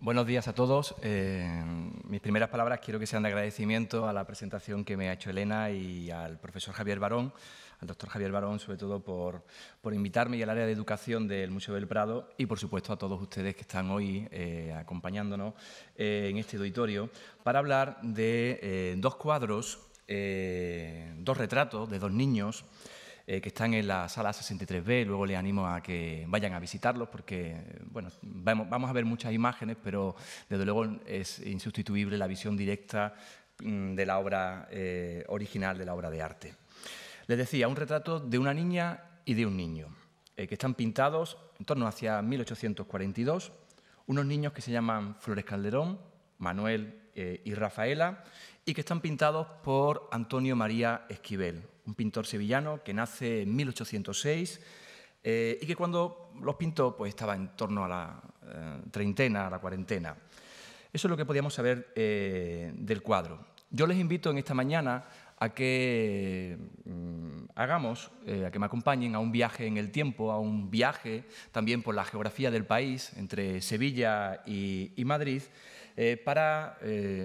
Buenos días a todos. Eh, mis primeras palabras quiero que sean de agradecimiento a la presentación que me ha hecho Elena y al profesor Javier Barón, al doctor Javier Barón, sobre todo por, invitarme y al área de educación del Museo del Prado y, por supuesto, a todos ustedes que están hoy eh, acompañándonos eh, en este auditorio para hablar de dos cuadros, dos retratos de dos niños eh, que están en la sala 63B. Luego les animo a que vayan a visitarlos porque, bueno, vamos, a ver muchas imágenes, pero desde luego es insustituible la visión directa mm, de la obra eh, original, de la obra de arte. Les decía, un retrato de una niña y de un niño, eh, que están pintados en torno hacia 1842, unos niños que se llaman Flores Calderón, Manuel y Rafaela, y que están pintados por Antonio María Esquivel, un pintor sevillano que nace en 1806 eh, y que cuando los pintó pues, estaba en torno a la eh, treintena, a la cuarentena. Eso es lo que podíamos saber eh, del cuadro. Yo les invito en esta mañana a que mm, hagamos, a que me acompañen a un viaje en el tiempo, a un viaje también por la geografía del país, entre Sevilla y, Madrid, para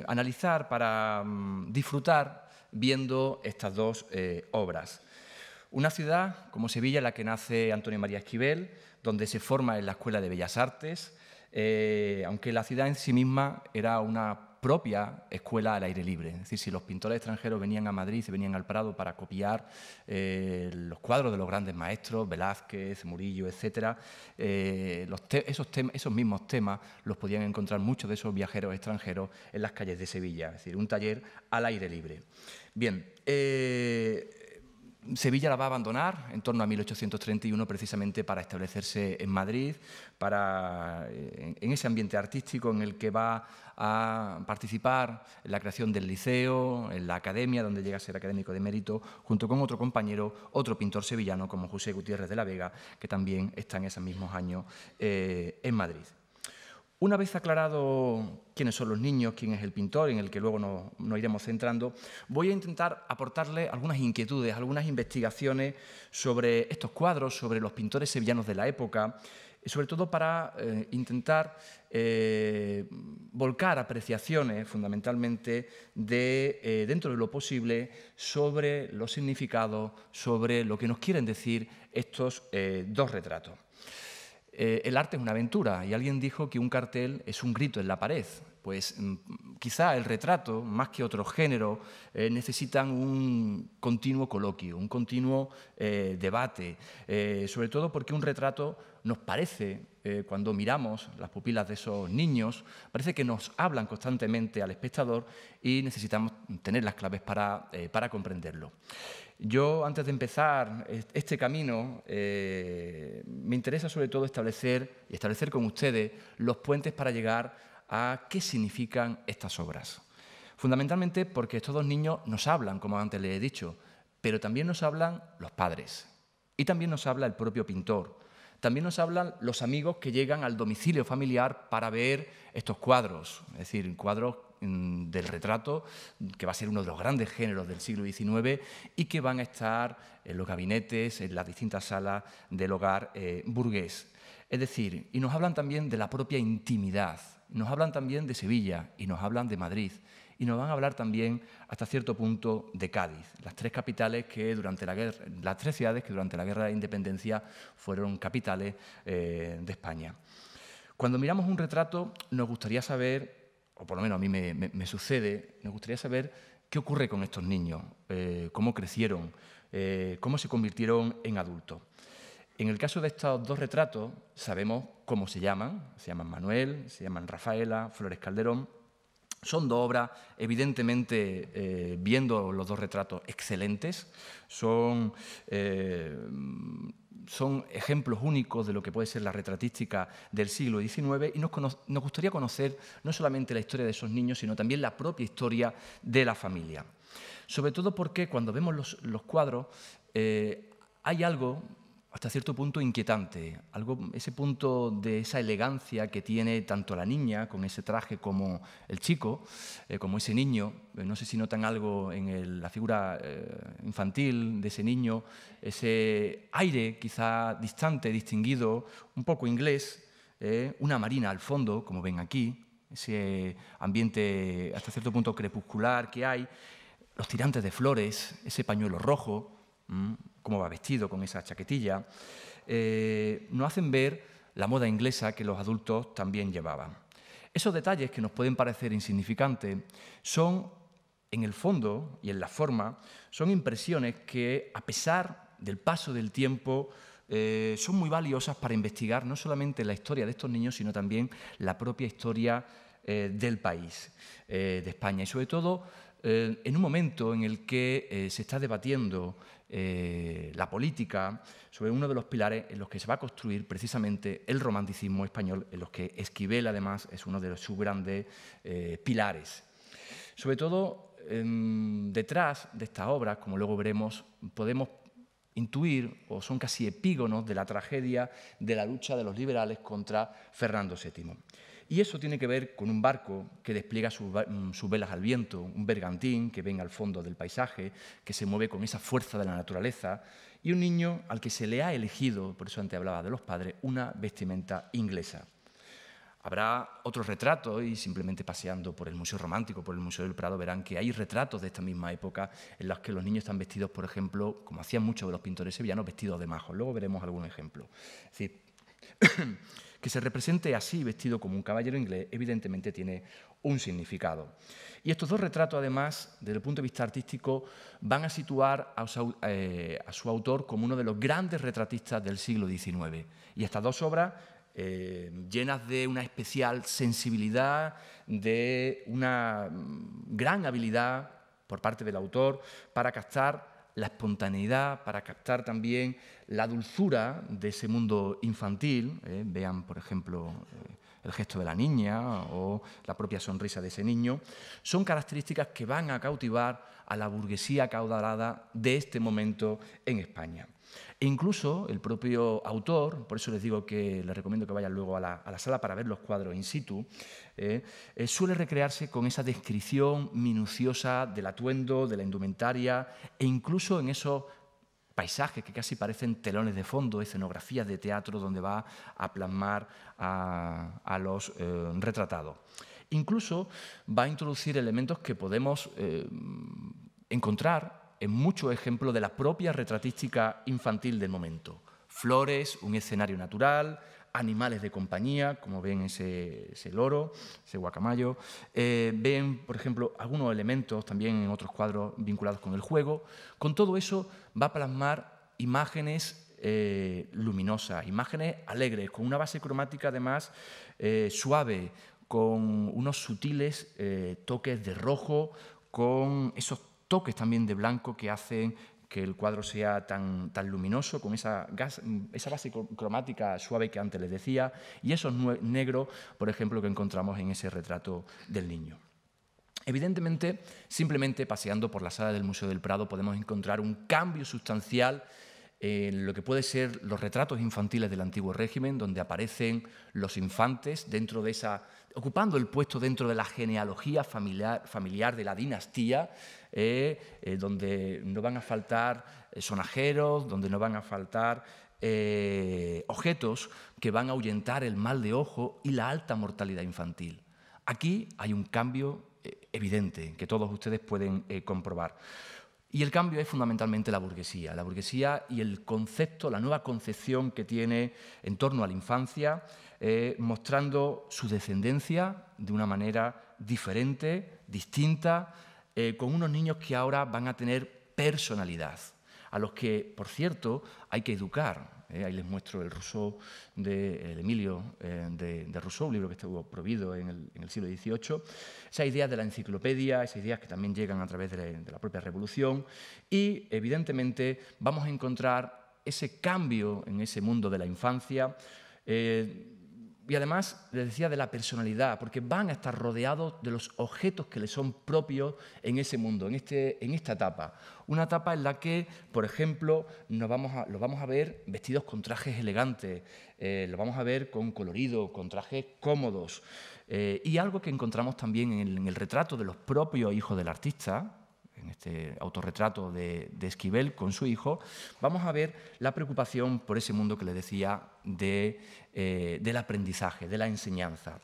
analizar, para mm, disfrutar viendo estas dos eh, obras. Una ciudad como Sevilla, en la que nace Antonio María Esquivel, donde se forma en la Escuela de Bellas Artes, eh, aunque la ciudad en sí misma era una propia escuela al aire libre. Es decir, si los pintores extranjeros venían a Madrid, se venían al Prado para copiar eh, los cuadros de los grandes maestros, Velázquez, Murillo, etc., eh, esos, mismos temas los podían encontrar muchos de esos viajeros extranjeros en las calles de Sevilla. Es decir, un taller al aire libre. Bien, eh, Sevilla la va a abandonar en torno a 1831 precisamente para establecerse en Madrid, para, eh, en ese ambiente artístico en el que va a participar en la creación del liceo, en la academia, donde llega a ser académico de mérito, junto con otro compañero, otro pintor sevillano como José Gutiérrez de la Vega, que también está en esos mismos años eh, en Madrid. Una vez aclarado quiénes son los niños, quién es el pintor, en el que luego nos, iremos centrando, voy a intentar aportarle algunas inquietudes, algunas investigaciones sobre estos cuadros, sobre los pintores sevillanos de la época, sobre todo para eh, intentar eh, volcar apreciaciones fundamentalmente de, eh, dentro de lo posible sobre los significados, sobre lo que nos quieren decir estos dos retratos. Eh, el arte es una aventura y alguien dijo que un cartel es un grito en la pared. Pues mm, quizá el retrato, más que otro género, eh, necesitan un continuo coloquio, un continuo eh, debate, sobre todo porque un retrato nos parece, cuando miramos las pupilas de esos niños, parece que nos hablan constantemente al espectador y necesitamos tener las claves para, eh, para comprenderlo. Yo, antes de empezar este camino, eh, me interesa sobre todo establecer y establecer con ustedes los puentes para llegar a qué significan estas obras. Fundamentalmente porque estos dos niños nos hablan, como antes les he dicho, pero también nos hablan los padres y también nos habla el propio pintor. También nos hablan los amigos que llegan al domicilio familiar para ver estos cuadros, es decir, cuadros Mm, del retrato, que va a ser uno de los grandes géneros del siglo XIX y que van a estar en los gabinetes, en las distintas salas del hogar eh, burgués. Es decir, y nos hablan también de la propia intimidad, nos hablan también de Sevilla y nos hablan de Madrid y nos van a hablar también hasta cierto punto de Cádiz, las tres capitales que durante la guerra, las tres ciudades que durante la guerra de independencia fueron capitales eh, de España. Cuando miramos un retrato nos gustaría saber o por lo menos a mí me, sucede, me gustaría saber qué ocurre con estos niños, eh, cómo crecieron, eh, cómo se convirtieron en adultos. En el caso de estos dos retratos, sabemos cómo se llaman, se llaman Manuel, se llaman Rafaela, Flores Calderón, son dos obras, evidentemente, eh, viendo los dos retratos, excelentes. Son, eh, son, ejemplos únicos de lo que puede ser la retratística del siglo XIX y nos, gustaría conocer no solamente la historia de esos niños, sino también la propia historia de la familia. Sobre todo porque cuando vemos los, cuadros, eh, hay algo hasta cierto punto inquietante, algo, ese punto de esa elegancia que tiene tanto la niña con ese traje como el chico, eh, como ese niño. Eh, no sé si notan algo en la figura eh, infantil de ese niño, ese aire quizá distante, distinguido, un poco inglés, una marina al fondo, como ven aquí, ese ambiente hasta cierto punto crepuscular que hay, los tirantes de flores, ese pañuelo rojo cómo va vestido con esa chaquetilla, eh, nos hacen ver la moda inglesa que los adultos también llevaban. Esos detalles que nos pueden parecer insignificantes son, en el fondo y en la forma, son impresiones que, a pesar del paso del tiempo, eh, son muy valiosas para investigar no solamente la historia de estos niños, sino también la propia historia eh, del país, de España, y sobre todo en un momento en el que se está debatiendo eh, la política, sobre uno de los pilares en los que se va a construir precisamente el romanticismo español, en los que Esquivel además es uno de sus grandes eh, pilares. Sobre todo, em, detrás de esta obra, como luego veremos, podemos intuir, o son casi epígonos de la tragedia de la lucha de los liberales contra Fernando VII. Y eso tiene que ver con un barco que despliega mm, sus, velas al viento, un bergantín que venga al fondo del paisaje, que se mueve con esa fuerza de la naturaleza, y un niño al que se le ha elegido, por eso antes hablaba de los padres, una vestimenta inglesa. Habrá otros retratos y simplemente paseando por el Museo Romántico, por el Museo del Prado, verán que hay retratos de esta misma época en los que los niños están vestidos, por ejemplo, como hacían muchos de los pintores sevillanos, vestidos de majos. Luego veremos algún ejemplo. Es decir, que se represente así, vestido como un caballero inglés, evidentemente tiene un significado. Y estos dos retratos, además, desde el punto de vista artístico, van a situar a su, eh, autor como uno de los grandes retratistas del siglo XIX. Y estas dos obras eh, llenas de una especial sensibilidad, de una mm, gran habilidad por parte del autor para captar la espontaneidad, para captar también la dulzura de ese mundo infantil. ¿eh? vean, por ejemplo, eh, el gesto de la niña o la propia sonrisa de ese niño. Son características que van a cautivar a la burguesía caudalada de este momento en España. E incluso el propio autor, por eso les digo que les recomiendo que vayan luego a la, sala para ver los cuadros in situ, eh, eh, suele recrearse con esa descripción minuciosa del atuendo, de la indumentaria e incluso en esos paisajes que casi parecen telones de fondo, escenografías de teatro donde va a plasmar a, los eh, retratados. Incluso va a introducir elementos que podemos encontrar en muchos ejemplos de la propia retratística infantil del momento. Flores, un escenario natural, animales de compañía, como ven ese, loro, ese guacamayo. Eh, ven, por ejemplo, algunos elementos también en otros cuadros vinculados con el juego. Con todo eso va a plasmar imágenes eh, luminosas, imágenes alegres, con una base cromática además eh, suave, con unos sutiles toques de rojo, con esos toques también de blanco que hacen que el cuadro sea tan, tan luminoso, con esa, esa base cromática suave que antes les decía, y esos negros, por ejemplo, que encontramos en ese retrato del niño. Evidentemente, simplemente paseando por la sala del Museo del Prado podemos encontrar un cambio sustancial en lo que pueden ser los retratos infantiles del antiguo régimen, donde aparecen los infantes dentro de esa ocupando el puesto dentro de la genealogía familiar, familiar de la dinastía, eh, eh, donde no van a faltar eh, sonajeros, donde no van a faltar objetos que van a ahuyentar el mal de ojo y la alta mortalidad infantil. Aquí hay un cambio evidente que todos ustedes pueden comprobar. Y el cambio es fundamentalmente la burguesía, la burguesía y el concepto, la nueva concepción que tiene en torno a la infancia, eh, mostrando su descendencia de una manera diferente, distinta, eh, con unos niños que ahora van a tener personalidad, a los que, por cierto, hay que educar. Eh. ahí les muestro el Rousseau de Emilio de, Rousseau, un libro que estuvo prohibido en el, siglo XVIII. Esas ideas de la enciclopedia, esas ideas que también llegan a través de, la propia revolución. Y, evidentemente, vamos a encontrar ese cambio en ese mundo de la infancia, y además, les decía, de la personalidad, porque van a estar rodeados de los objetos que les son propios en ese mundo, en, este, en esta etapa. Una etapa en la que, por ejemplo, nos vamos a, los vamos a ver vestidos con trajes elegantes, eh, los vamos a ver con colorido, con trajes cómodos. Eh, y algo que encontramos también en el retrato de los propios hijos del artista, en este autorretrato de, Esquivel con su hijo, vamos a ver la preocupación por ese mundo que le decía eh, del aprendizaje, de la enseñanza.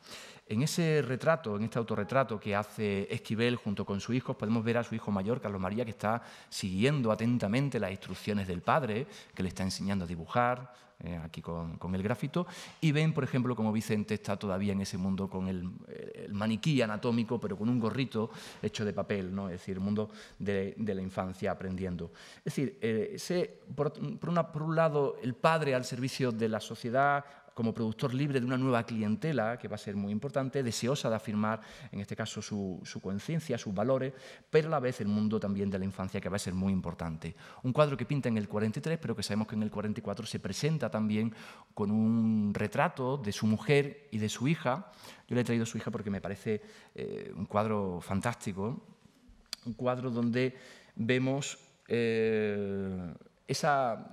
En ese retrato, en este autorretrato que hace Esquivel junto con su hijo, podemos ver a su hijo mayor, Carlos María, que está siguiendo atentamente las instrucciones del padre, que le está enseñando a dibujar, eh, aquí con, el grafito, y ven, por ejemplo, como Vicente está todavía en ese mundo con el, maniquí anatómico, pero con un gorrito hecho de papel, ¿no? es decir, el mundo de, la infancia aprendiendo. Es decir, eh, por un lado, el padre al servicio de la sociedad, como productor libre de una nueva clientela, que va a ser muy importante, deseosa de afirmar, en este caso, su, su conciencia, sus valores, pero a la vez el mundo también de la infancia, que va a ser muy importante. Un cuadro que pinta en el 43, pero que sabemos que en el 44 se presenta también con un retrato de su mujer y de su hija. Yo le he traído su hija porque me parece eh, un cuadro fantástico, un cuadro donde vemos eh, esa,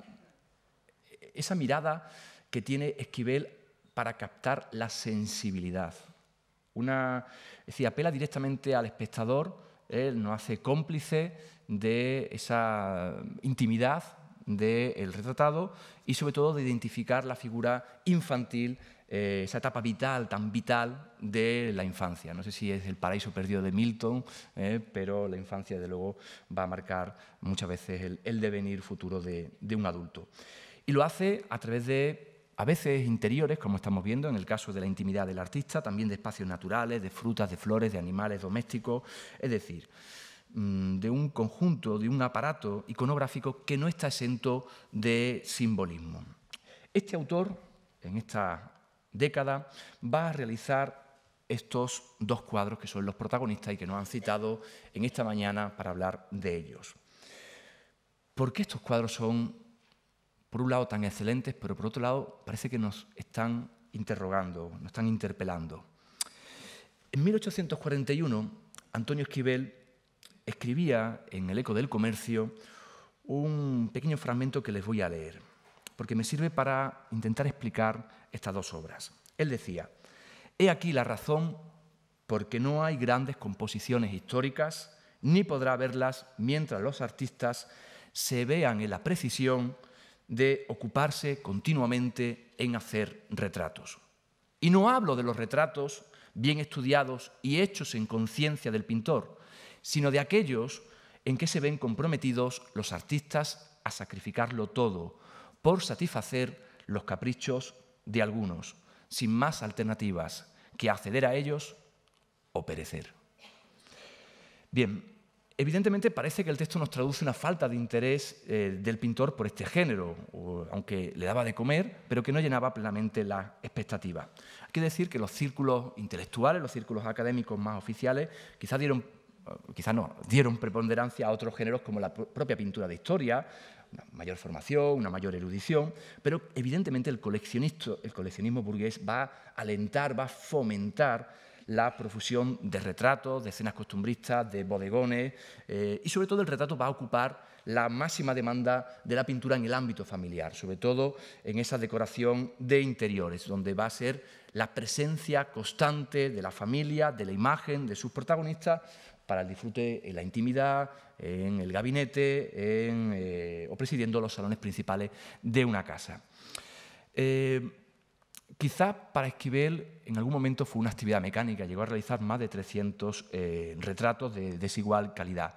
esa mirada que tiene Esquivel para captar la sensibilidad. Una, es apela directamente al espectador, él nos hace cómplice de esa intimidad del retratado y sobre todo de identificar la figura infantil, eh, esa etapa vital, tan vital de la infancia. No sé si es el paraíso perdido de Milton, eh, pero la infancia, de luego, va a marcar muchas veces el, devenir futuro de un adulto. Y lo hace a través de a veces interiores, como estamos viendo en el caso de la intimidad del artista, también de espacios naturales, de frutas, de flores, de animales domésticos, es decir, mm, de un conjunto, de un aparato iconográfico que no está exento de simbolismo. Este autor, en esta década, va a realizar estos dos cuadros que son los protagonistas y que nos han citado en esta mañana para hablar de ellos. ¿Por qué estos cuadros son por un lado tan excelentes, pero por otro lado parece que nos están interrogando, nos están interpelando. En 1841, Antonio Esquivel escribía en El Eco del Comercio un pequeño fragmento que les voy a leer, porque me sirve para intentar explicar estas dos obras. Él decía, he aquí la razón por qué no hay grandes composiciones históricas, ni podrá verlas mientras los artistas se vean en la precisión de ocuparse continuamente en hacer retratos. Y no hablo de los retratos bien estudiados y hechos en conciencia del pintor, sino de aquellos en que se ven comprometidos los artistas a sacrificarlo todo por satisfacer los caprichos de algunos, sin más alternativas que acceder a ellos o perecer. Bien, Evidentemente parece que el texto nos traduce una falta de interés eh, del pintor por este género, aunque le daba de comer, pero que no llenaba plenamente las expectativas. Hay que decir que los círculos intelectuales, los círculos académicos más oficiales, quizás dieron, eh, quizás no, dieron preponderancia a otros géneros como la propia pintura de historia, una mayor formación, una mayor erudición, pero evidentemente el, coleccionista, el coleccionismo burgués va a alentar, va a fomentar la profusión de retratos, de escenas costumbristas, de bodegones eh, y sobre todo el retrato va a ocupar la máxima demanda de la pintura en el ámbito familiar, sobre todo en esa decoración de interiores, donde va a ser la presencia constante de la familia, de la imagen, de sus protagonistas, para el disfrute en la intimidad, en el gabinete eh, o presidiendo los salones principales de una casa. Eh, Quizá para Esquivel en algún momento fue una actividad mecánica, llegó a realizar más de 300 eh, retratos de desigual calidad.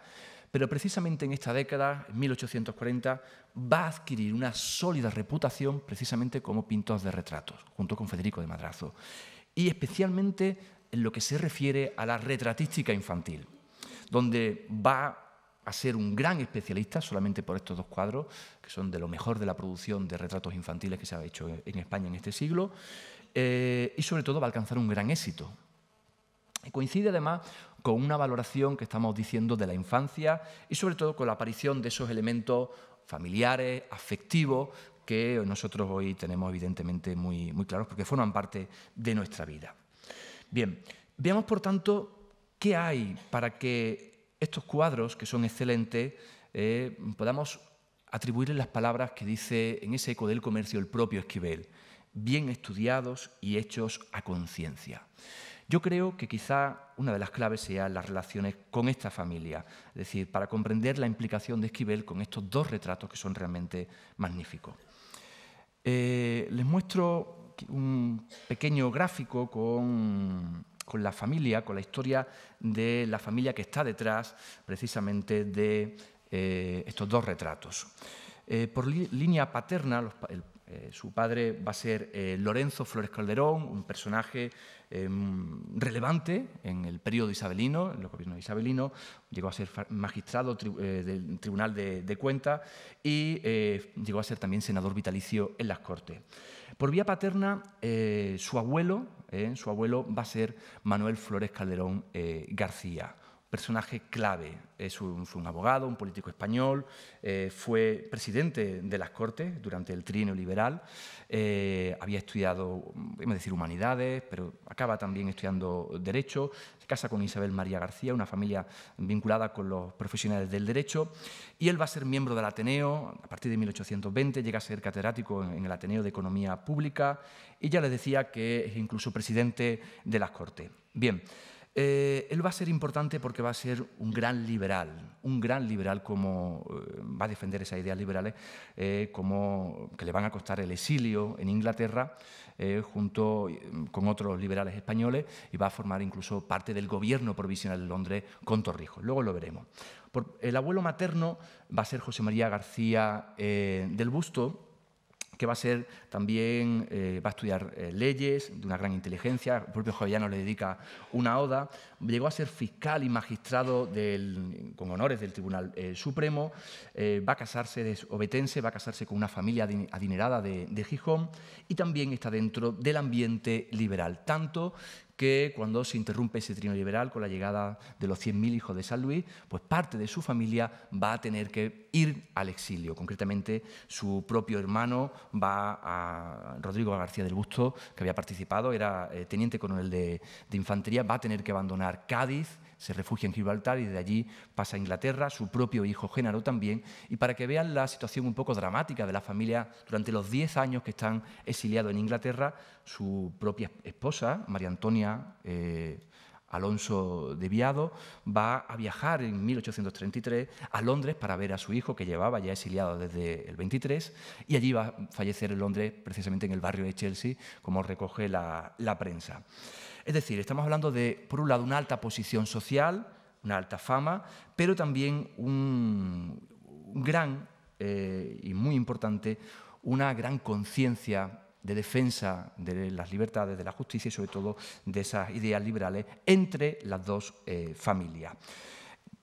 Pero precisamente en esta década, en 1840, va a adquirir una sólida reputación precisamente como pintor de retratos, junto con Federico de Madrazo, y especialmente en lo que se refiere a la retratística infantil, donde va a ser un gran especialista solamente por estos dos cuadros, que son de lo mejor de la producción de retratos infantiles que se ha hecho en España en este siglo, eh, y sobre todo va a alcanzar un gran éxito. coincide además con una valoración que estamos diciendo de la infancia y sobre todo con la aparición de esos elementos familiares, afectivos, que nosotros hoy tenemos evidentemente muy, muy claros porque forman parte de nuestra vida. Bien, veamos por tanto qué hay para que estos cuadros, que son excelentes, eh, podamos atribuirles las palabras que dice en ese eco del comercio el propio Esquivel, bien estudiados y hechos a conciencia. Yo creo que quizá una de las claves sea las relaciones con esta familia, es decir, para comprender la implicación de Esquivel con estos dos retratos que son realmente magníficos. Eh, les muestro un pequeño gráfico con con la familia, con la historia de la familia que está detrás precisamente de eh, estos dos retratos. Eh, por línea paterna, eh, su padre va a ser Lorenzo Flores Calderón, un personaje em, relevante en el periodo isabelino, en el gobiernos isabelino, llegó a ser magistrado del Tribunal de, de Cuentas y llegó a ser también senador vitalicio en las Cortes. Por vía paterna, su abuelo, ¿eh? Su abuelo va a ser Manuel Flores Calderón eh, García personaje clave. Es un, fue un abogado, un político español, eh, fue presidente de las Cortes durante el trineo liberal, eh, había estudiado, vamos a decir, humanidades, pero acaba también estudiando derecho, se casa con Isabel María García, una familia vinculada con los profesionales del derecho, y él va a ser miembro del Ateneo a partir de 1820, llega a ser catedrático en el Ateneo de Economía Pública y ya les decía que es incluso presidente de las Cortes. Bien, eh, él va a ser importante porque va a ser un gran liberal, un gran liberal como eh, va a defender esas ideas liberales, eh, como que le van a costar el exilio en Inglaterra junto con otros liberales españoles y va a formar incluso parte del gobierno provisional de Londres con Torrijos. Luego lo veremos. Por, el abuelo materno va a ser José María García del Busto que va a ser también, eh, va a estudiar eh, leyes, de una gran inteligencia, el propio Jovellano le dedica una oda, llegó a ser fiscal y magistrado con honores del Tribunal eh, Supremo, va a casarse, de obetense, va a casarse con una familia adinerada de, de Gijón y también está dentro del ambiente liberal, tanto que cuando se interrumpe ese trino liberal con la llegada de los 100.000 hijos de San Luis, pues parte de su familia va a tener que ir al exilio. Concretamente, su propio hermano va a Rodrigo García del Busto, que había participado, era eh, teniente coronel de, de infantería, va a tener que abandonar Cádiz se refugia en Gibraltar y de allí pasa a Inglaterra, su propio hijo Génaro también, y para que vean la situación un poco dramática de la familia durante los 10 años que están exiliados en Inglaterra, su propia esposa, María Antonia, eh, Alonso de Viado va a viajar en 1833 a Londres para ver a su hijo, que llevaba ya exiliado desde el 23, y allí va a fallecer en Londres, precisamente en el barrio de Chelsea, como recoge la, prensa. Es decir, estamos hablando de, por un lado, una alta posición social, una alta fama, pero también un, gran eh, y muy importante, una gran conciencia de defensa de las libertades, de la justicia y sobre todo de esas ideas liberales entre las dos eh, familias.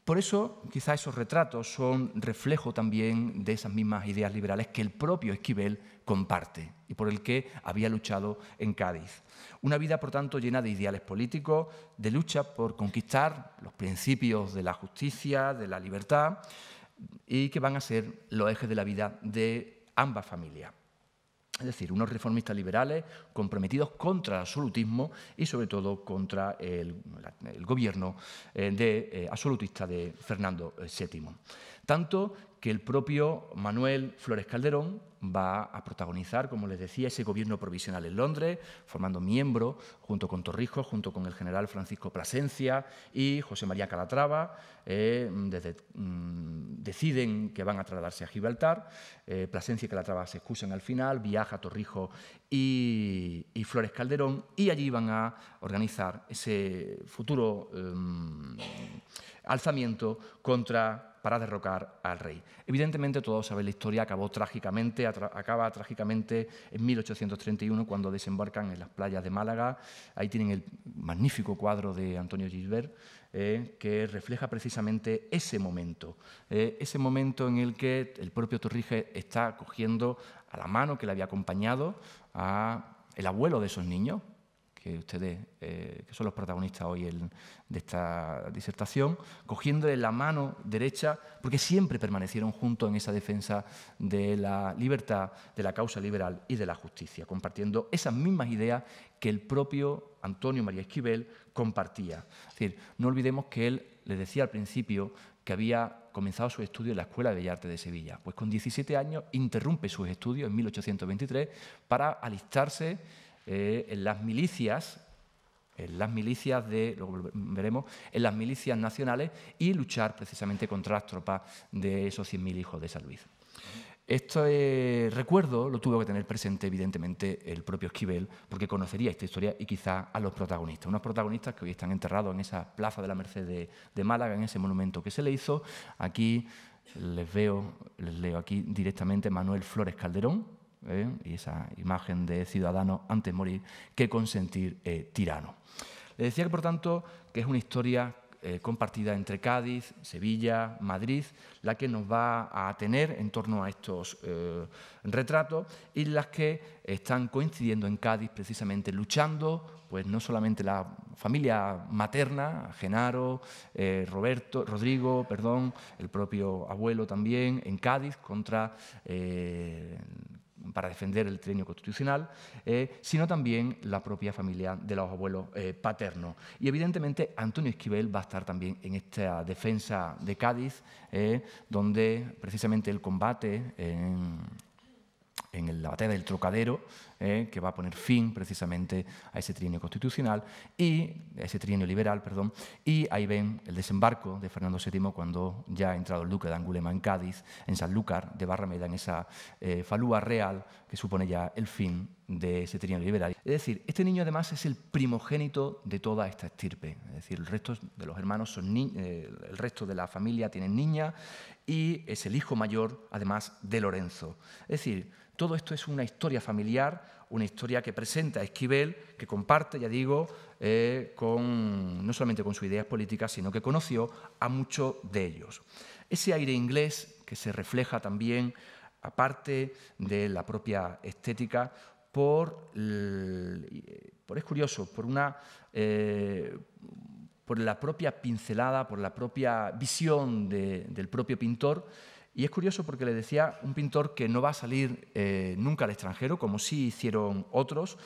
Por eso, quizá esos retratos son reflejo también de esas mismas ideas liberales que el propio Esquivel comparte y por el que había luchado en Cádiz. Una vida, por tanto, llena de ideales políticos, de lucha por conquistar los principios de la justicia, de la libertad, y que van a ser los ejes de la vida de ambas familias. Es decir, unos reformistas liberales comprometidos contra el absolutismo y sobre todo contra el, gobierno eh, de, eh, absolutista de Fernando VII. Eh, tanto que el propio Manuel Flores Calderón va a protagonizar, como les decía, ese gobierno provisional en Londres, formando miembro junto con Torrijos, junto con el general Francisco Plasencia y José María Calatrava. Eh, mm, deciden que van a trasladarse a Gibraltar. Eh, Plasencia y Calatrava se excusan al final, viaja Torrijos y, Flores Calderón y allí van a organizar ese futuro... Em, alzamiento contra para derrocar al rey. Evidentemente, todos saben, la historia, acabó trágicamente, acaba trágicamente en 1831 cuando desembarcan en las playas de Málaga. Ahí tienen el magnífico cuadro de Antonio Gisbert eh, que refleja precisamente ese momento, eh, ese momento en el que el propio Torrige está cogiendo a la mano que le había acompañado a el abuelo de esos niños, que ustedes, eh, que son los protagonistas hoy de esta disertación, cogiendo de la mano derecha, porque siempre permanecieron juntos en esa defensa de la libertad, de la causa liberal y de la justicia, compartiendo esas mismas ideas que el propio Antonio María Esquivel compartía. Es decir, no olvidemos que él le decía al principio que había comenzado su estudio en la Escuela de Bellas de Sevilla. Pues con 17 años interrumpe sus estudios en 1823 para alistarse eh, en las milicias, en las milicias de, veremos, en las milicias nacionales y luchar precisamente contra las tropas de esos 100.000 hijos de San Luis. Este recuerdo lo tuvo que tener presente, evidentemente, el propio Esquivel, porque conocería esta historia y quizá a los protagonistas. Unos protagonistas que hoy están enterrados en esa plaza de la Merced de, de Málaga, en ese monumento que se le hizo. Aquí les veo, les leo aquí directamente Manuel Flores Calderón, ¿eh? y esa imagen de ciudadano antes morir que consentir eh, tirano. Le decía que, por tanto, que es una historia eh, compartida entre Cádiz, Sevilla, Madrid, la que nos va a tener en torno a estos retratos y las que están coincidiendo en Cádiz precisamente luchando, pues no solamente la familia materna, Genaro, Roberto, Rodrigo, perdón, el propio abuelo también, en Cádiz, contra eh, para defender el trienio constitucional, eh, sino también la propia familia de los abuelos eh, paternos. Y evidentemente Antonio Esquivel va a estar también en esta defensa de Cádiz, eh, donde precisamente el combate en la batalla del Trocadero, eh, que va a poner fin precisamente a ese trienio constitucional y a ese trienio liberal, perdón, y ahí ven el desembarco de Fernando VII cuando ya ha entrado el duque de Angulema en Cádiz, en Sanlúcar de Barrameda, en esa eh, falúa real que supone ya el fin de ese trienio liberal. Es decir, este niño además es el primogénito de toda esta estirpe, es decir, el resto de los hermanos son eh, el resto de la familia tienen niña y es el hijo mayor además de Lorenzo. Es decir, todo esto es una historia familiar, una historia que presenta Esquivel, que comparte, ya digo, eh, con, no solamente con sus ideas políticas, sino que conoció a muchos de ellos. Ese aire inglés que se refleja también, aparte de la propia estética, por, eh, es curioso, por una... Eh, por la propia pincelada, por la propia visión del propio pintor, y es curioso porque le decía un pintor que no va a salir eh, nunca al extranjero, como sí hicieron otros.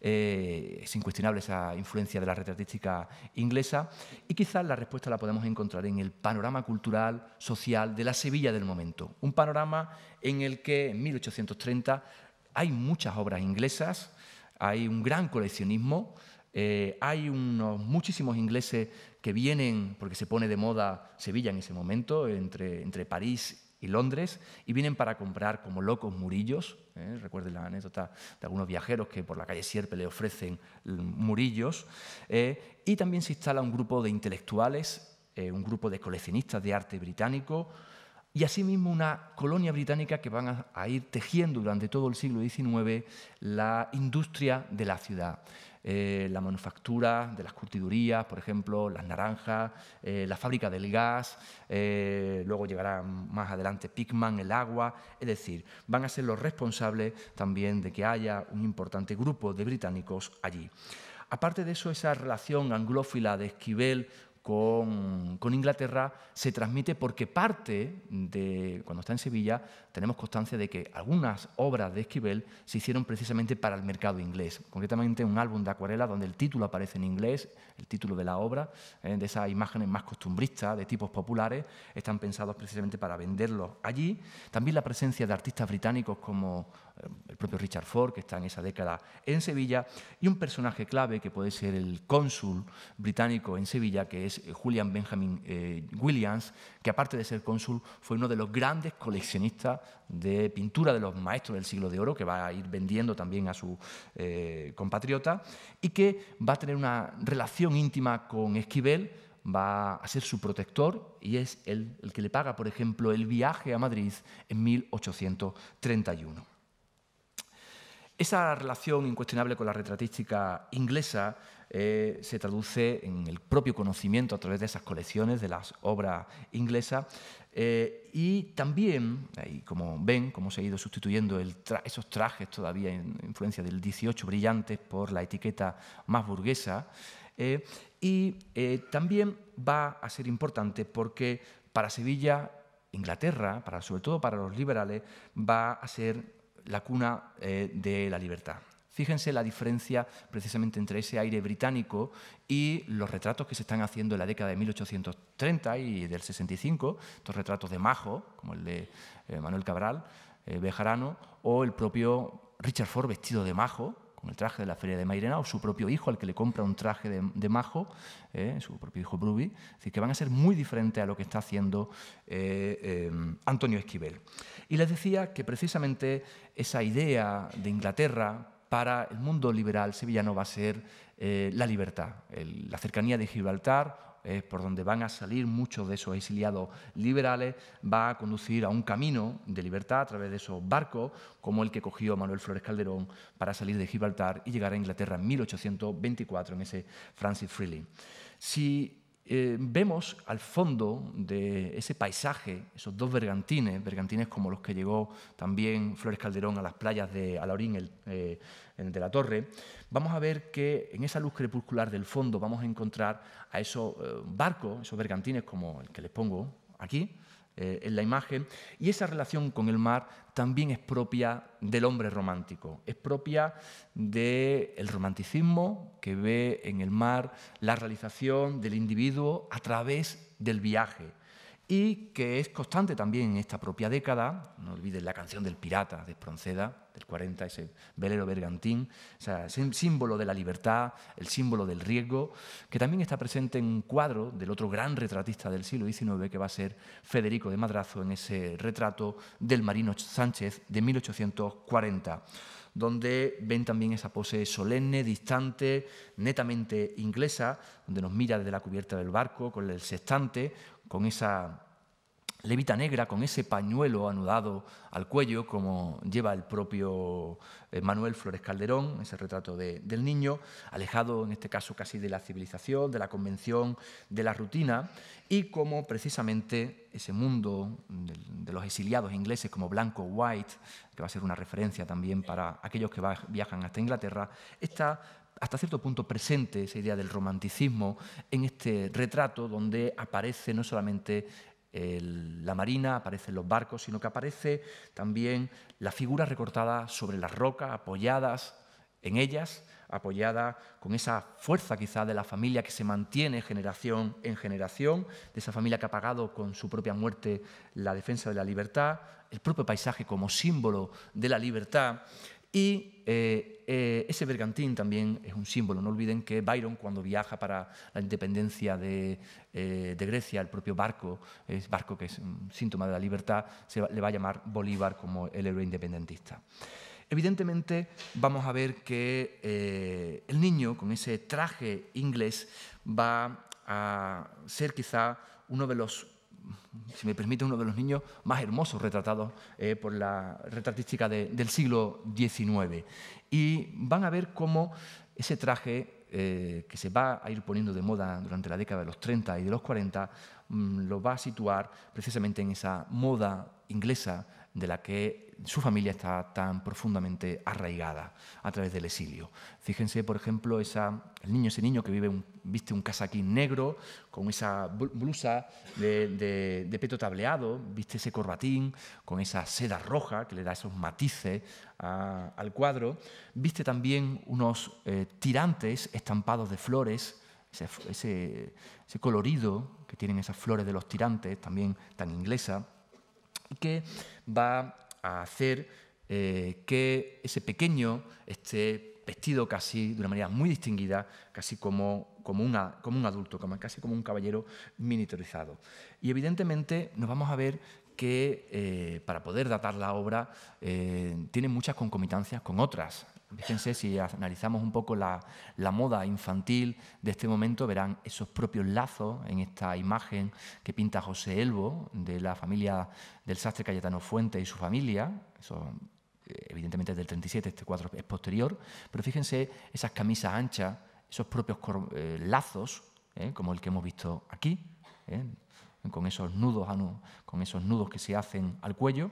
Eh, es incuestionable esa influencia de la retratística inglesa. Y quizás la respuesta la podemos encontrar en el panorama cultural, social de la Sevilla del momento. Un panorama en el que en 1830 hay muchas obras inglesas, hay un gran coleccionismo, eh, hay unos muchísimos ingleses que vienen, porque se pone de moda Sevilla en ese momento, entre, entre París y Londres y vienen para comprar como locos murillos. ¿eh? Recuerden la anécdota de algunos viajeros que por la calle Sierpe le ofrecen mm, murillos. Eh, y también se instala un grupo de intelectuales, eh, un grupo de coleccionistas de arte británico y asimismo una colonia británica que van a ir tejiendo durante todo el siglo XIX la industria de la ciudad. Eh, la manufactura de las curtidurías, por ejemplo, las naranjas, eh, la fábrica del gas, eh, luego llegará más adelante Pickman, el agua, es decir, van a ser los responsables también de que haya un importante grupo de británicos allí. Aparte de eso, esa relación anglófila de Esquivel con, Inglaterra se transmite porque parte de, cuando está en Sevilla, tenemos constancia de que algunas obras de Esquivel se hicieron precisamente para el mercado inglés, concretamente un álbum de acuarela donde el título aparece en inglés, el título de la obra, eh, de esas imágenes más costumbristas, de tipos populares, están pensados precisamente para venderlos allí. También la presencia de artistas británicos como eh, propio Richard Ford, que está en esa década en Sevilla, y un personaje clave que puede ser el cónsul británico en Sevilla, que es eh, Julian Benjamin eh, Williams, que aparte de ser cónsul fue uno de los grandes coleccionistas de pintura de los maestros del siglo de oro, que va a ir vendiendo también a su eh, compatriota, y que va a tener una relación íntima con Esquivel, va a ser su protector y es el que le paga, por ejemplo, el viaje a Madrid en 1831. Esa relación incuestionable con la retratística inglesa eh, se traduce en el propio conocimiento a través de esas colecciones de las obras inglesas eh, y también, como ven, cómo se ha ido sustituyendo esos trajes todavía en influencia del 18 brillantes por la etiqueta más burguesa. Eh, y también va a ser importante porque para Sevilla, Inglaterra, para, sobre todo para los liberales, va a ser la cuna eh, de la libertad. Fíjense la diferencia precisamente entre ese aire británico y los retratos que se están haciendo en la década de 1830 y del 65, estos retratos de Majo, como el de eh, Manuel Cabral, eh, Bejarano, o el propio Richard Ford vestido de Majo, con el traje de la feria de Mairena, o su propio hijo al que le compra un traje de, majo, ¿eh? su propio hijo Bruby... es decir, que van a ser muy diferentes a lo que está haciendo eh, eh, Antonio Esquivel. Y les decía que precisamente esa idea de Inglaterra para el mundo liberal sevillano va a ser la libertad, la cercanía de Gibraltar por donde van a salir muchos de esos exiliados liberales, va a conducir a un camino de libertad a través de esos barcos, como el que cogió Manuel Flores Calderón para salir de Gibraltar y llegar a Inglaterra en 1824 en ese Francis Freeling. Si eh, vemos al fondo de ese paisaje, esos dos bergantines, bergantines como los que llegó también Flores Calderón a las playas de Alaurín, eh, el, de la Torre, vamos a ver que en esa luz crepuscular del fondo vamos a encontrar a esos eh, barcos, esos bergantines como el que les pongo aquí, eh, en la imagen. Y esa relación con el mar también es propia del hombre romántico, es propia del romanticismo que ve en el mar la realización del individuo a través del viaje, y que es constante también en esta propia década. No olviden la canción del pirata de Espronceda, del 40, ese velero bergantín, o sea, símbolo de la libertad, el símbolo del riesgo, que también está presente en un cuadro del otro gran retratista del siglo XIX, que va a ser Federico de Madrazo, en ese retrato del marino Sánchez de 1840 donde ven también esa pose solemne, distante, netamente inglesa, donde nos mira desde la cubierta del barco con el sextante, con esa levita negra, con ese pañuelo anudado al cuello, como lleva el propio eh, Manuel Flores Calderón, ese retrato del niño, alejado en este caso casi de la civilización, de la convención, de la rutina, y como precisamente ese mundo de, los exiliados ingleses como Blanco White, que va a ser una referencia también para aquellos que viajan hasta Inglaterra, está hasta cierto punto presente esa idea del romanticismo en este retrato donde aparece no solamente la marina, aparecen los barcos, sino que aparece también la figura recortada sobre las rocas, apoyadas en ellas, apoyada con esa fuerza quizá de la familia que se mantiene generación en generación, de esa familia que ha pagado con su propia muerte la defensa de la libertad, el propio paisaje como símbolo de la libertad, y eh, eh, ese bergantín también es un símbolo. No olviden que Byron, cuando viaja para la independencia de, eh, Grecia, el propio barco, es barco que es un síntoma de la libertad, le va a llamar Bolívar como el héroe independentista. Evidentemente vamos a ver que el niño con ese traje inglés va a ser quizá uno de los si me permite, uno de los niños más hermosos retratados eh, por la retratística del siglo XIX. Y van a ver cómo ese traje eh, que se va a ir poniendo de moda durante la década de los 30 y de los 40 mm, lo va a situar precisamente en esa moda inglesa de la que su familia está tan profundamente arraigada a través del exilio. Fíjense, por ejemplo, esa, el niño, ese niño que vive viste un casaquín negro con esa blusa de, peto tableado, viste ese corbatín con esa seda roja que le da esos matices al cuadro, viste también unos eh, tirantes estampados de flores, ese, colorido que tienen esas flores de los tirantes, también tan inglesa, que va a hacer eh, que ese pequeño esté vestido casi de una manera muy distinguida, casi como, un adulto, como, casi como un caballero miniaturizado. Y evidentemente nos vamos a ver que eh, para poder datar la obra eh, tiene muchas concomitancias con otras Fíjense, si analizamos un poco la, moda infantil de este momento, verán esos propios lazos en esta imagen que pinta José Elbo de la familia del sastre Cayetano Fuente y su familia. Eso, eh, evidentemente, es del 37, este cuadro es posterior. Pero fíjense esas camisas anchas, esos propios eh, lazos, eh, como el que hemos visto aquí, con, esos nudos, con esos nudos que se hacen al cuello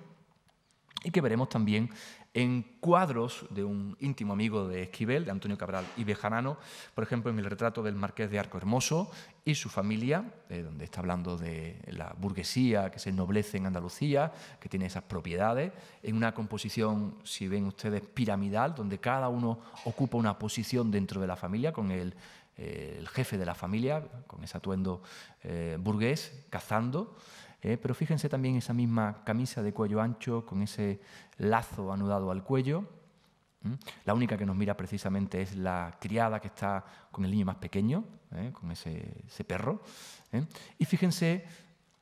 y que veremos también en cuadros de un íntimo amigo de Esquivel, de Antonio Cabral y Bejarano, por ejemplo, en el retrato del marqués de Arco Hermoso y su familia, eh, donde está hablando de la burguesía que se ennoblece en Andalucía, que tiene esas propiedades, en una composición, si ven ustedes, piramidal, donde cada uno ocupa una posición dentro de la familia con el, eh, jefe de la familia, con ese atuendo eh, burgués, cazando. Eh, pero fíjense también esa misma camisa de cuello ancho con ese lazo anudado al cuello. La única que nos mira precisamente es la criada que está con el niño más pequeño, ¿eh? con ese, perro. ¿eh? Y fíjense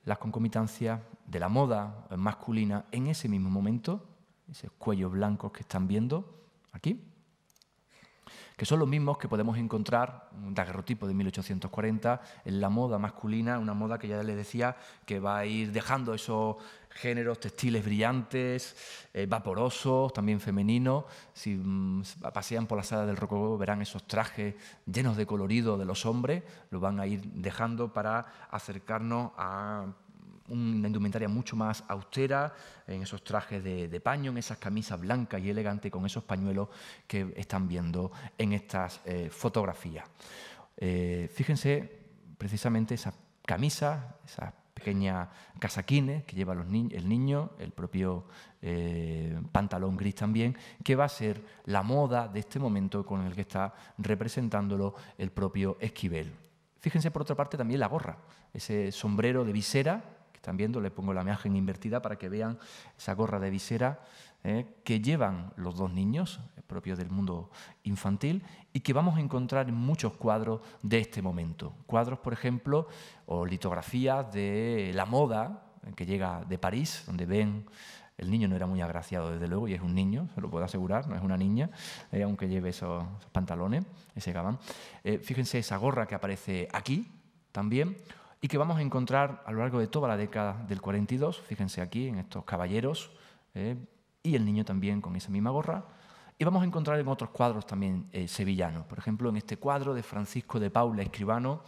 las concomitancias de la moda masculina en ese mismo momento, esos cuellos blancos que están viendo aquí que son los mismos que podemos encontrar, un daguerrotipo de 1840, en la moda masculina, una moda que ya les decía que va a ir dejando esos géneros textiles brillantes, eh, vaporosos, también femeninos. Si mm, pasean por la sala del Rococó verán esos trajes llenos de colorido de los hombres, lo van a ir dejando para acercarnos a una indumentaria mucho más austera, en esos trajes de, paño, en esas camisas blancas y elegantes, con esos pañuelos que están viendo en estas eh, fotografías. Eh, fíjense precisamente esas camisas, esas pequeñas casaquines que lleva el niño, el propio eh, pantalón gris también, que va a ser la moda de este momento con el que está representándolo el propio Esquivel. Fíjense por otra parte también la gorra, ese sombrero de visera también viendo, le pongo la imagen invertida para que vean esa gorra de visera eh, que llevan los dos niños, eh, propios del mundo infantil, y que vamos a encontrar en muchos cuadros de este momento. Cuadros, por ejemplo, o litografías de la moda eh, que llega de París, donde ven el niño no era muy agraciado, desde luego, y es un niño, se lo puedo asegurar, no es una niña, aunque lleve esos, pantalones, ese gabán. fíjense esa gorra que aparece aquí también, y que vamos a encontrar a lo largo de toda la década del 42, fíjense aquí en estos caballeros, eh, y el niño también con esa misma gorra, y vamos a encontrar en otros cuadros también eh, sevillanos, por ejemplo en este cuadro de Francisco de Paula Escribano,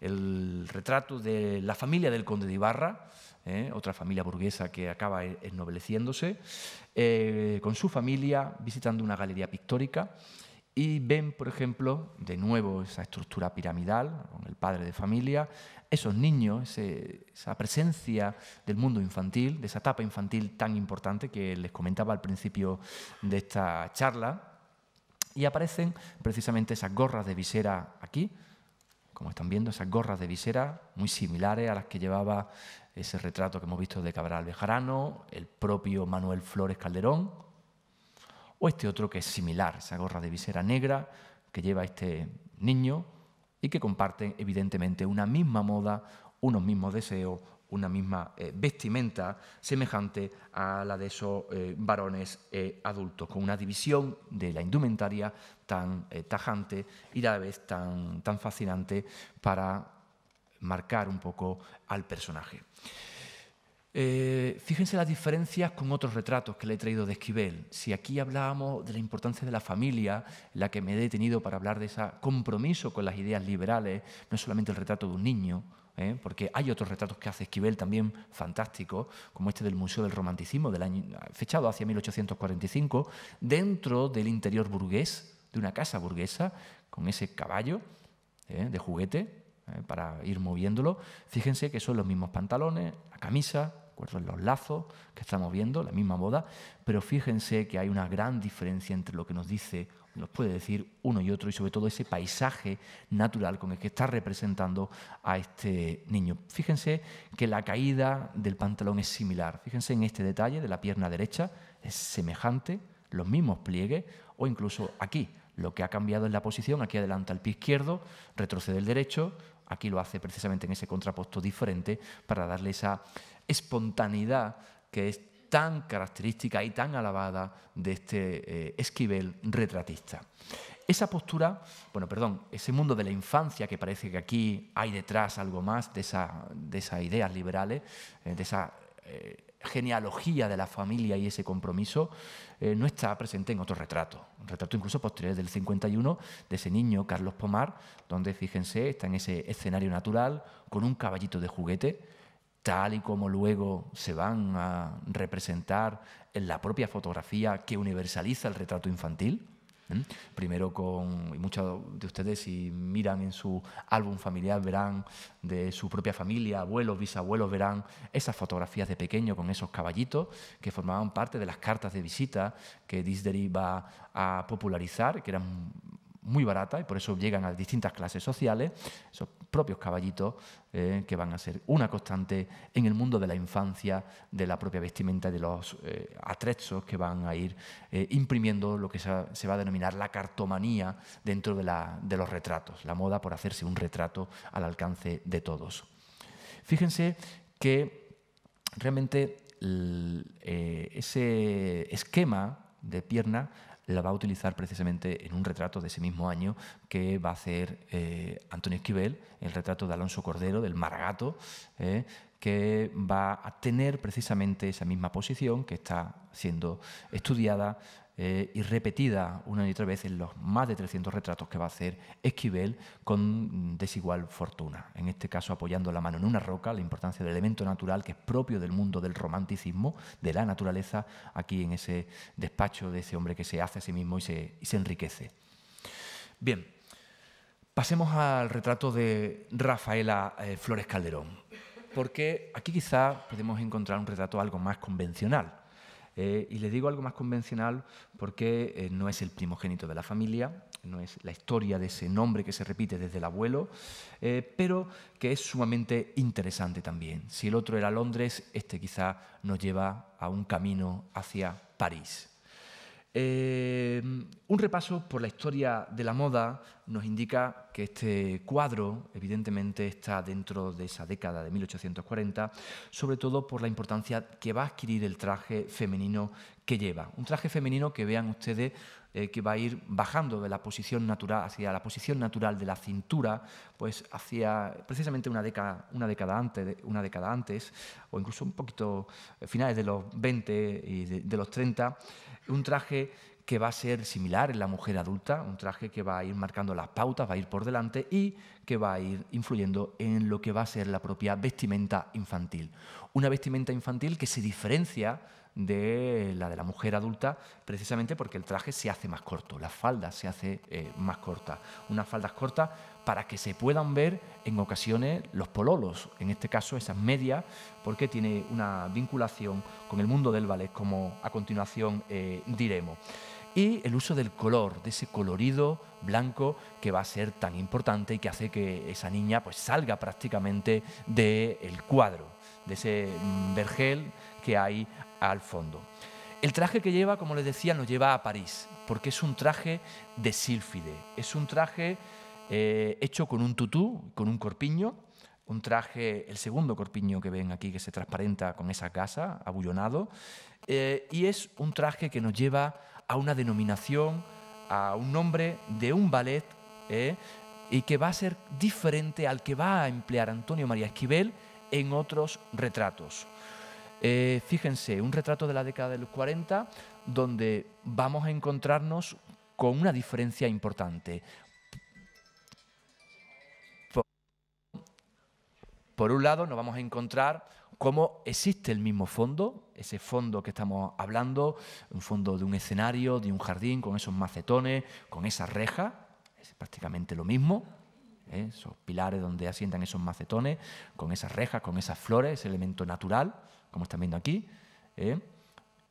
el retrato de la familia del conde de Ibarra, eh, otra familia burguesa que acaba e-, ennobleciéndose, con su familia visitando una galería pictórica y ven, por ejemplo, de nuevo esa estructura piramidal con el padre de familia, esos niños, esa presencia del mundo infantil, de esa etapa infantil tan importante que les comentaba al principio de esta charla, y aparecen precisamente esas gorras de visera aquí, como están viendo, esas gorras de visera muy similares a las que llevaba ese retrato que hemos visto de Cabral Bejarano, el propio Manuel Flores Calderón, o este otro que es similar, esa gorra de visera negra que lleva este niño y que comparten evidentemente una misma moda, unos mismos deseos, una misma eh, vestimenta semejante a la de esos eh, varones eh, adultos, con una división de la indumentaria tan tajante y a la vez tan, tan fascinante para marcar un poco al personaje. Eh, fíjense las diferencias con otros retratos que le he traído de Esquivel. Si aquí hablábamos de la importancia de la familia, la que me he detenido para hablar de ese compromiso con las ideas liberales, no es solamente el retrato de un niño, ¿eh? porque hay otros retratos que hace Esquivel también fantásticos, como este del Museo del Romanticismo, del año, fechado hacia 1845, dentro del interior burgués, de una casa burguesa, con ese caballo ¿eh? de juguete para ir moviéndolo. Fíjense que son los mismos pantalones, la camisa, los lazos que estamos viendo, la misma moda, pero fíjense que hay una gran diferencia entre lo que nos dice, nos puede decir uno y otro, y sobre todo ese paisaje natural con el que está representando a este niño. Fíjense que la caída del pantalón es similar, fíjense en este detalle de la pierna derecha, es semejante, los mismos pliegues, o incluso aquí, lo que ha cambiado es la posición, aquí adelanta el pie izquierdo, retrocede el derecho, aquí lo hace precisamente en ese contrapuesto diferente para darle esa espontaneidad que es tan característica y tan alabada de este eh, Esquivel retratista. Esa postura, bueno, perdón, ese mundo de la infancia que parece que aquí hay detrás algo más de, esas ideas liberales, de esa eh, eh, genealogía de la familia y ese compromiso, no está presente en otro retrato, Un retrato incluso posterior del 51 de ese niño, Carlos Pomar, donde, fíjense, está en ese escenario natural con un caballito de juguete tal y como luego se van a representar en la propia fotografía que universaliza el retrato infantil. Primero con, y muchos de ustedes si miran en su álbum familiar verán de su propia familia, abuelos, bisabuelos, verán esas fotografías de pequeño con esos caballitos que formaban parte de las cartas de visita que Disdery va a popularizar, que eran muy barata y por eso llegan a distintas clases sociales, esos propios caballitos eh, que van a ser una constante en el mundo de la infancia, de la propia vestimenta y de los eh, atrechos que van a ir eh, imprimiendo lo que se va a denominar la cartomanía dentro de, los retratos, la moda por hacerse un retrato al alcance de todos. Fíjense que realmente ese esquema de pierna la va a utilizar precisamente en un retrato de ese mismo año que va a hacer eh, Antonio Esquivel, el retrato de Alonso Cordero, del Margato eh, que va a tener precisamente esa misma posición que está siendo estudiada y eh, repetida una y otra vez en los más de 300 retratos que va a hacer Esquivel con desigual fortuna. En este caso apoyando la mano en una roca, la importancia del elemento natural que es propio del mundo del romanticismo, de la naturaleza, aquí en ese despacho de ese hombre que se hace a sí mismo y se, enriquece. Bien, pasemos al retrato de Rafaela eh, Flores Calderón, porque aquí quizá podemos encontrar un retrato algo más convencional eh, y le digo algo más convencional porque eh, no es el primogénito de la familia, no es la historia de ese nombre que se repite desde el abuelo, eh, pero que es sumamente interesante también. Si el otro era Londres, este quizá nos lleva a un camino hacia París. Em, un repaso por la historia de la moda nos indica que este cuadro, evidentemente, está dentro de esa década de 1840, sobre todo por la importancia que va a adquirir el traje femenino que lleva. Un traje femenino que vean ustedes eh, que va a ir bajando de la posición natural hacia la posición natural de la cintura, pues hacia precisamente una década, una década antes, una década antes, o incluso un poquito eh, finales de los 20 y de, de los 30, un traje que va a ser similar en la mujer adulta, un traje que va a ir marcando las pautas, va a ir por delante y que va a ir influyendo en lo que va a ser la propia vestimenta infantil. Una vestimenta infantil que se diferencia de la de la mujer adulta, precisamente porque el traje se hace más corto, ...las falda se hace eh, más corta. Unas faldas cortas para que se puedan ver en ocasiones los pololos, en este caso esas medias, porque tiene una vinculación con el mundo del ballet, como a continuación eh, diremos. Y el uso del color, de ese colorido blanco que va a ser tan importante y que hace que esa niña pues, salga prácticamente del cuadro, de ese mm, vergel que hay al fondo. El traje que lleva, como les decía, nos lleva a París, porque es un traje de sílfide, es un traje eh, hecho con un tutú, con un corpiño, un traje, el segundo corpiño que ven aquí, que se transparenta con esa casa, abullonado, eh, y es un traje que nos lleva a una denominación, a un nombre de un ballet, eh, y que va a ser diferente al que va a emplear Antonio María Esquivel en otros retratos. Eh, fíjense, un retrato de la década de los 40 donde vamos a encontrarnos con una diferencia importante. Por un lado, nos vamos a encontrar cómo existe el mismo fondo, ese fondo que estamos hablando, un fondo de un escenario, de un jardín, con esos macetones, con esas rejas, es prácticamente lo mismo, ¿eh? esos pilares donde asientan esos macetones, con esas rejas, con esas flores, ese elemento natural, como están viendo aquí, ¿eh?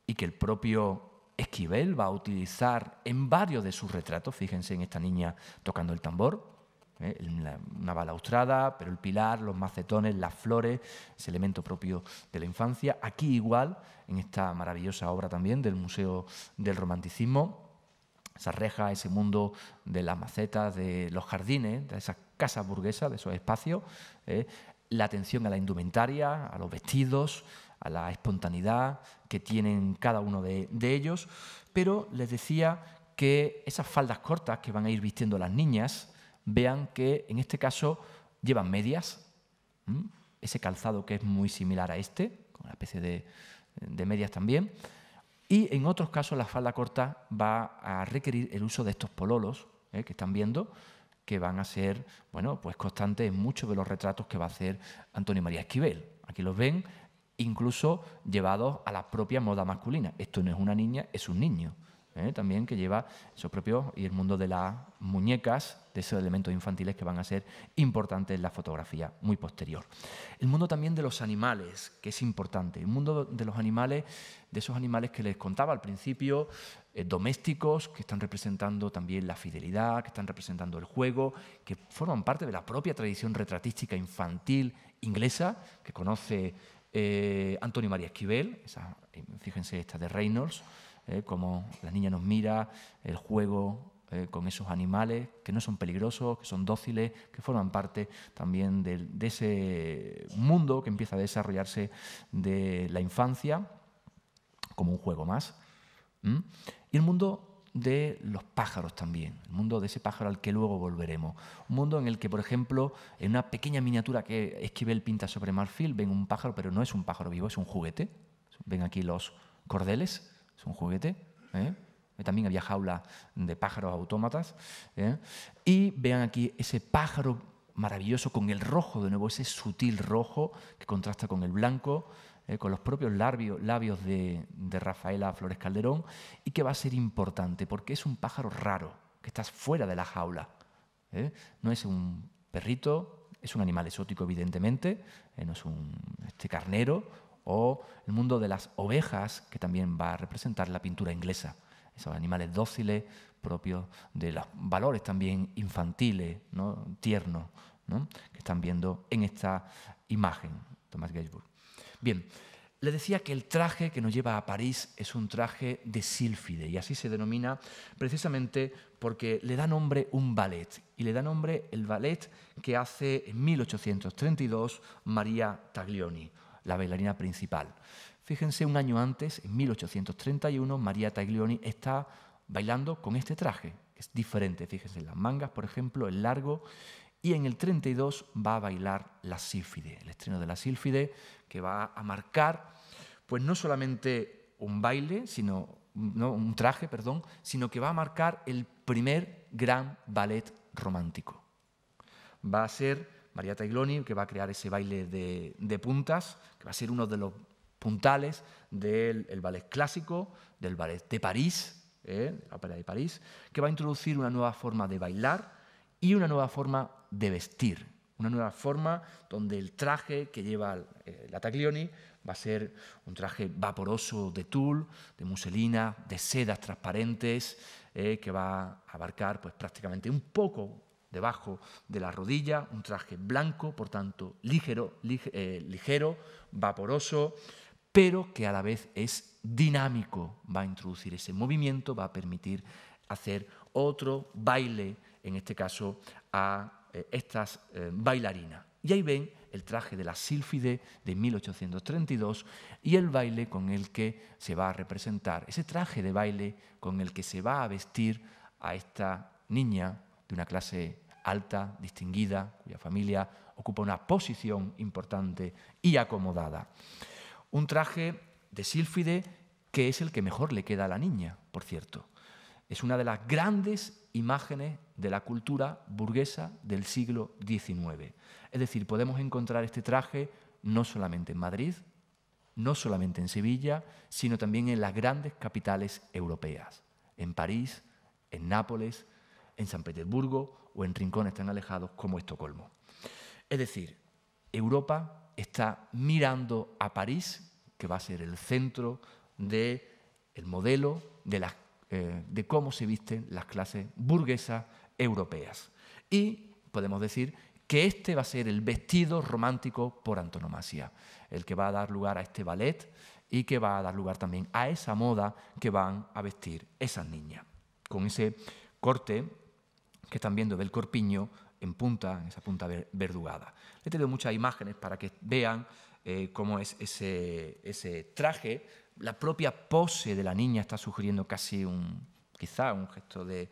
y que el propio Esquivel va a utilizar en varios de sus retratos, fíjense en esta niña tocando el tambor, ¿eh? una balaustrada, pero el pilar, los macetones, las flores, ese elemento propio de la infancia, aquí igual, en esta maravillosa obra también del Museo del Romanticismo, ...esa reja, ese mundo de las macetas, de los jardines, de esas casas burguesas, de esos espacios, ¿eh? la atención a la indumentaria, a los vestidos, a la espontaneidad que tienen cada uno de, ellos, pero les decía que esas faldas cortas que van a ir vistiendo las niñas, vean que en este caso llevan medias, ese calzado que es muy similar a este, con una especie de, medias también, y en otros casos la falda corta va a requerir el uso de estos pololos ¿eh? que están viendo, que van a ser bueno, pues constantes en muchos de los retratos que va a hacer Antonio María Esquivel. Aquí los ven, incluso llevados a la propia moda masculina. Esto no es una niña, es un niño. ¿eh? También que lleva esos propios y el mundo de las muñecas, de esos elementos infantiles que van a ser importantes en la fotografía muy posterior. El mundo también de los animales, que es importante. El mundo de los animales, de esos animales que les contaba al principio, eh, domésticos, que están representando también la fidelidad, que están representando el juego, que forman parte de la propia tradición retratística infantil inglesa, que conoce eh, Antonio María Esquivel, eh, fíjense esta de Reynolds, eh, como la niña nos mira, el juego con esos animales que no son peligrosos, que son dóciles, que forman parte también de, ese mundo que empieza a desarrollarse de la infancia como un juego más. Y el mundo de los pájaros también, el mundo de ese pájaro al que luego volveremos. Un mundo en el que, por ejemplo, en una pequeña miniatura que Esquivel pinta sobre marfil, ven un pájaro, pero no es un pájaro vivo, es un juguete. Ven aquí los cordeles, es un juguete. ¿eh? También había jaula de pájaros autómatas. ¿eh? Y vean aquí ese pájaro maravilloso con el rojo, de nuevo ese sutil rojo que contrasta con el blanco. Eh, con los propios labios, de, Rafaela Flores Calderón, y que va a ser importante, porque es un pájaro raro, que está fuera de la jaula. ¿eh? No es un perrito, es un animal exótico, evidentemente, eh, no es un este carnero, o el mundo de las ovejas, que también va a representar la pintura inglesa. Esos animales dóciles, propios de los valores también infantiles, ¿no? tiernos, que están viendo en esta imagen. Thomas Gainsborough Bien, le decía que el traje que nos lleva a París es un traje de sílfide y así se denomina precisamente porque le da nombre un ballet y le da nombre el ballet que hace en 1832 María Taglioni, la bailarina principal. Fíjense, un año antes, en 1831, María Taglioni está bailando con este traje. que Es diferente, fíjense, las mangas, por ejemplo, el largo y en el 32 va a bailar la sílfide, el estreno de la sílfide, que va a marcar, pues no solamente un baile, sino un traje, perdón, sino que va a marcar el primer gran ballet romántico. Va a ser María Tailoni, que va a crear ese baile de, puntas, que va a ser uno de los puntales del ballet clásico, del ballet de París, ¿eh? la de París, que va a introducir una nueva forma de bailar y una nueva forma de vestir, una nueva forma donde el traje que lleva eh, la Taglioni va a ser un traje vaporoso de tul, de muselina, de sedas transparentes, eh, que va a abarcar pues, prácticamente un poco debajo de la rodilla, un traje blanco, por tanto ligero, eh, ligero vaporoso, pero que a la vez es dinámico, va a introducir ese movimiento, va a permitir hacer otro baile, en este caso a eh, estas eh, bailarinas. Y ahí ven el traje de la sílfide de 1832 y el baile con el que se va a representar, ese traje de baile con el que se va a vestir a esta niña de una clase alta, distinguida, cuya familia ocupa una posición importante y acomodada. Un traje de sílfide que es el que mejor le queda a la niña, por cierto. Es una de las grandes imágenes de la cultura burguesa del siglo XIX. Es decir, podemos encontrar este traje no solamente en Madrid, no solamente en Sevilla, sino también en las grandes capitales europeas, en París, en Nápoles, en San Petersburgo o en rincones tan alejados como Estocolmo. Es decir, Europa está mirando a París, que va a ser el centro del modelo de las eh, de cómo se visten las clases burguesas europeas. Y podemos decir que este va a ser el vestido romántico por antonomasia, el que va a dar lugar a este ballet y que va a dar lugar también a esa moda que van a vestir esas niñas, con ese corte que están viendo del corpiño en punta, en esa punta verdugada. He este tenido muchas imágenes para que vean eh, cómo es ese traje la propia pose de la niña está sugiriendo casi un, quizá un gesto de,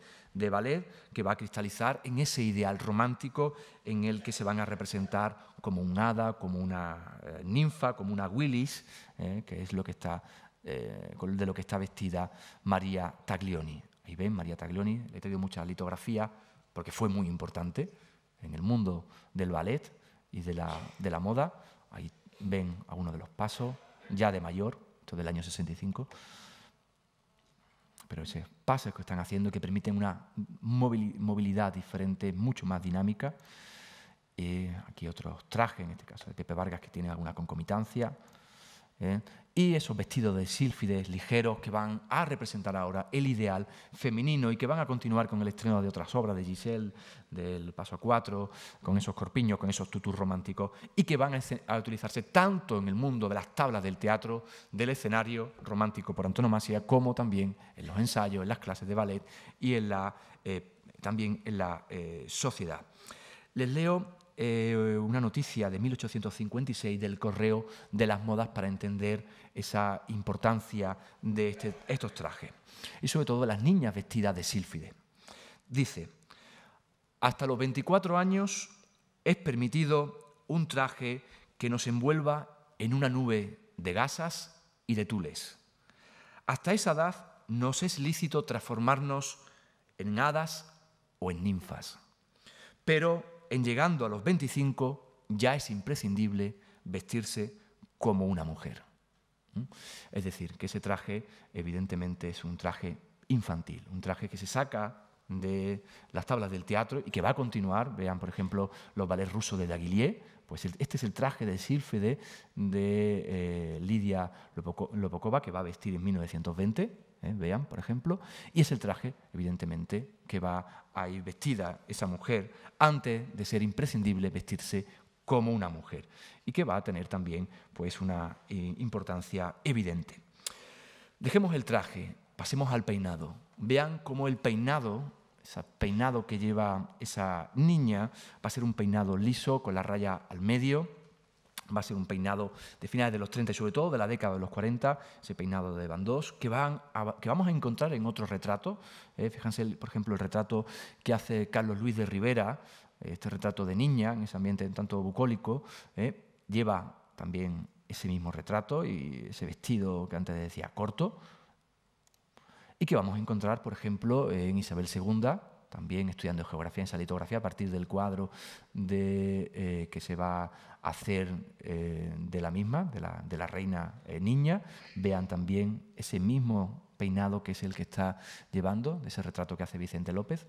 ballet que va a cristalizar en ese ideal romántico en el que se van a representar como un hada, como una eh, ninfa, como una Willis, eh, que es lo que está, eh, de lo que está vestida María Taglioni. Ahí ven, María Taglioni, le he tenido mucha litografía porque fue muy importante en el mundo del ballet y de la, de la moda. Ahí ven a uno de los pasos, ya de mayor, del año 65, pero esos pases que están haciendo que permiten una movilidad diferente, mucho más dinámica. Eh, aquí otros traje en este caso de Pepe Vargas, que tiene alguna concomitancia. Eh, y esos vestidos de sílfides ligeros que van a representar ahora el ideal femenino y que van a continuar con el estreno de otras obras de Giselle, del Paso a Cuatro, con esos corpiños, con esos tutus románticos, y que van a utilizarse tanto en el mundo de las tablas del teatro, del escenario romántico por antonomasia, como también en los ensayos, en las clases de ballet y en la, eh, también en la eh, sociedad. Les leo eh, una noticia de 1856 del Correo de las Modas para entender esa importancia de este, estos trajes. Y sobre todo las niñas vestidas de sílfide. Dice, hasta los 24 años es permitido un traje que nos envuelva en una nube de gasas y de tules. Hasta esa edad nos es lícito transformarnos en hadas o en ninfas. Pero en llegando a los 25 ya es imprescindible vestirse como una mujer. Es decir, que ese traje evidentemente es un traje infantil, un traje que se saca de las tablas del teatro y que va a continuar. Vean, por ejemplo, los ballets rusos de Daguilier. Pues este es el traje de Sílfide de eh, Lidia Lopokova, que va a vestir en 1920. ¿eh? vean, por ejemplo, y es el traje, evidentemente, que va a ir vestida esa mujer antes de ser imprescindible vestirse como una mujer y que va a tener también pues, una eh, importancia evidente. Dejemos el traje, pasemos al peinado. Vean cómo el peinado ese peinado que lleva esa niña va a ser un peinado liso con la raya al medio, va a ser un peinado de finales de los 30 y sobre todo de la década de los 40, ese peinado de van Dos, que vamos a encontrar en otros retratos. ¿eh? fíjense, por ejemplo, el retrato que hace Carlos Luis de Rivera, este retrato de niña, en ese ambiente tanto bucólico, ¿eh? lleva también ese mismo retrato y ese vestido que antes decía corto, y que vamos a encontrar, por ejemplo, en Isabel II, también estudiando geografía en salitografía a partir del cuadro de, eh, que se va a hacer eh, de la misma, de la, reina eh, niña. Vean también ese mismo peinado que es el que está llevando, de ese retrato que hace Vicente López.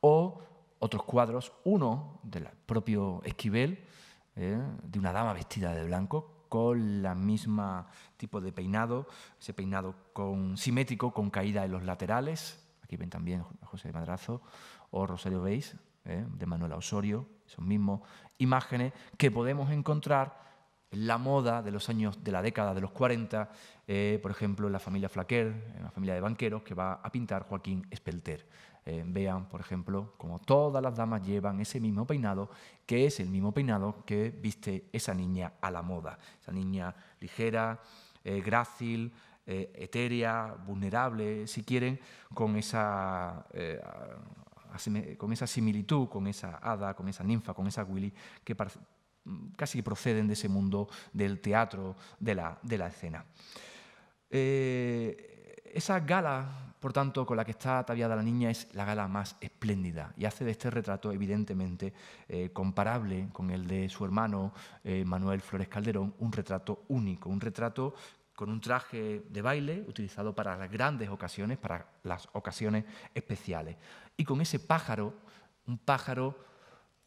O otros cuadros, uno del propio Esquivel, de una dama vestida de blanco, con la misma tipo de peinado, ese peinado con, simétrico, con caída en los laterales, aquí ven también José de Madrazo, o Rosario Veis, ¿eh? de Manuela Osorio, son mismos imágenes que podemos encontrar en la moda de los años de la década de los 40, eh, por ejemplo, en la familia Flaquer, en la familia de banqueros, que va a pintar Joaquín Espelter. Eh, vean, por ejemplo, como todas las damas llevan ese mismo peinado, que es el mismo peinado que viste esa niña a la moda, esa niña ligera, grácil, eh, etérea, vulnerable, si quieren, con esa, eh, con esa similitud, con esa hada, con esa ninfa, con esa Willy, que casi proceden de ese mundo del teatro, de la, de la escena. Eh, esa gala, por tanto, con la que está ataviada la niña es la gala más espléndida y hace de este retrato evidentemente comparable con el de su hermano Manuel Flores Calderón, un retrato único, un retrato con un traje de baile utilizado para las grandes ocasiones, para las ocasiones especiales. Y con ese pájaro, un pájaro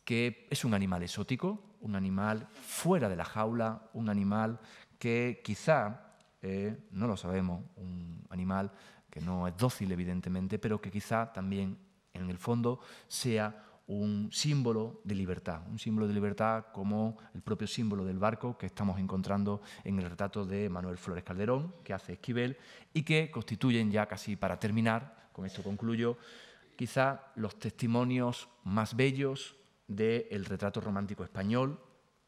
que es un animal exótico, un animal fuera de la jaula, un animal que quizá, eh, no lo sabemos, un animal que no es dócil evidentemente, pero que quizá también en el fondo sea un símbolo de libertad, un símbolo de libertad como el propio símbolo del barco que estamos encontrando en el retrato de Manuel Flores Calderón, que hace Esquivel, y que constituyen ya casi para terminar, con esto concluyo, quizá los testimonios más bellos del retrato romántico español,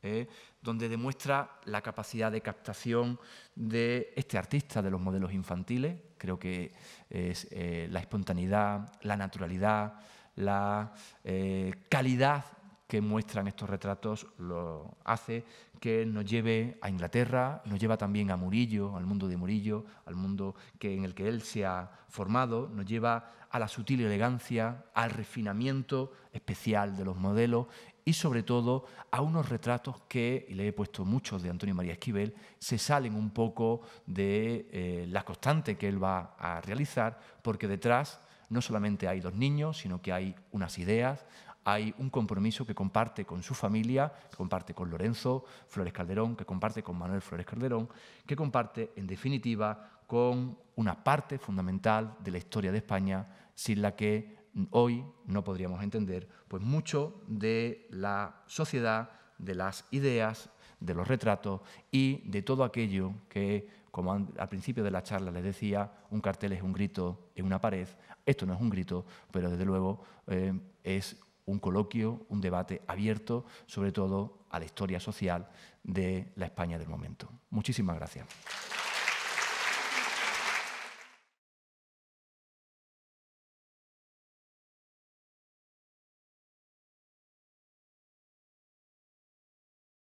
eh, donde demuestra la capacidad de captación de este artista de los modelos infantiles. Creo que es eh, la espontaneidad, la naturalidad, la eh, calidad que muestran estos retratos lo hace que nos lleve a Inglaterra, nos lleva también a Murillo, al mundo de Murillo, al mundo que, en el que él se ha formado, nos lleva a la sutil elegancia, al refinamiento especial de los modelos y sobre todo a unos retratos que, y le he puesto muchos de Antonio María Esquivel, se salen un poco de eh, la constante que él va a realizar, porque detrás no solamente hay dos niños, sino que hay unas ideas, hay un compromiso que comparte con su familia, que comparte con Lorenzo Flores Calderón, que comparte con Manuel Flores Calderón, que comparte, en definitiva, con una parte fundamental de la historia de España, sin la que hoy no podríamos entender pues, mucho de la sociedad, de las ideas, de los retratos y de todo aquello que como al principio de la charla les decía, un cartel es un grito en una pared. Esto no es un grito, pero desde luego eh, es un coloquio, un debate abierto, sobre todo a la historia social de la España del momento. Muchísimas gracias.